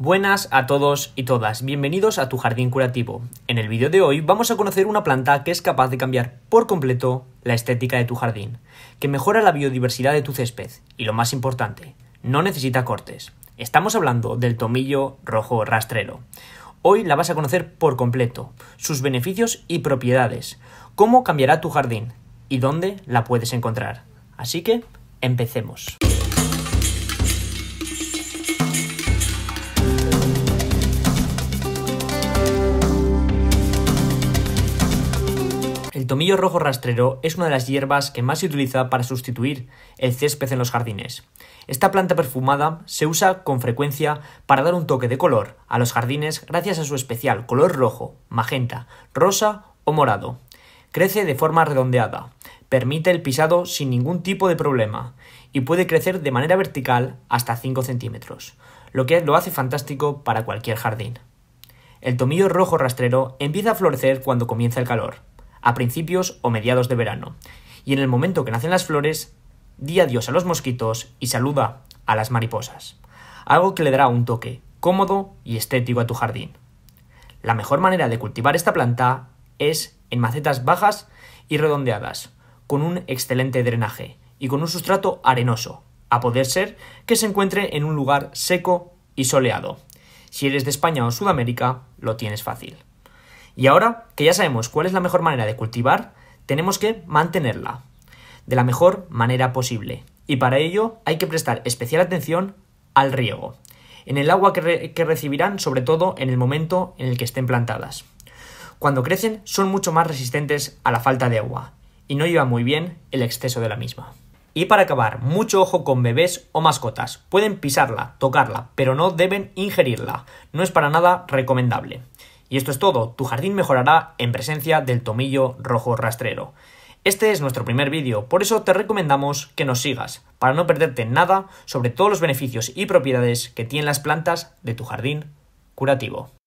Buenas a todos y todas, bienvenidos a tu jardín curativo. En el vídeo de hoy vamos a conocer una planta que es capaz de cambiar por completo la estética de tu jardín, que mejora la biodiversidad de tu césped y lo más importante, no necesita cortes. Estamos hablando del tomillo rojo rastrero. Hoy la vas a conocer por completo, sus beneficios y propiedades, cómo cambiará tu jardín y dónde la puedes encontrar. Así que, empecemos. tomillo rojo rastrero es una de las hierbas que más se utiliza para sustituir el césped en los jardines. Esta planta perfumada se usa con frecuencia para dar un toque de color a los jardines gracias a su especial color rojo, magenta, rosa o morado. Crece de forma redondeada, permite el pisado sin ningún tipo de problema y puede crecer de manera vertical hasta 5 centímetros, lo que lo hace fantástico para cualquier jardín. El tomillo rojo rastrero empieza a florecer cuando comienza el calor, a principios o mediados de verano, y en el momento que nacen las flores, di adiós a los mosquitos y saluda a las mariposas, algo que le dará un toque cómodo y estético a tu jardín. La mejor manera de cultivar esta planta es en macetas bajas y redondeadas, con un excelente drenaje y con un sustrato arenoso, a poder ser que se encuentre en un lugar seco y soleado. Si eres de España o Sudamérica, lo tienes fácil. Y ahora que ya sabemos cuál es la mejor manera de cultivar, tenemos que mantenerla de la mejor manera posible. Y para ello hay que prestar especial atención al riego, en el agua que, recibirán sobre todo en el momento en el que estén plantadas. Cuando crecen son mucho más resistentes a la falta de agua y no lleva muy bien el exceso de la misma. Y para acabar, mucho ojo con bebés o mascotas. Pueden pisarla, tocarla, pero no deben ingerirla. No es para nada recomendable. Y esto es todo, tu jardín mejorará en presencia del tomillo rojo rastrero. Este es nuestro primer vídeo, por eso te recomendamos que nos sigas, para no perderte nada sobre todos los beneficios y propiedades que tienen las plantas de tu jardín curativo.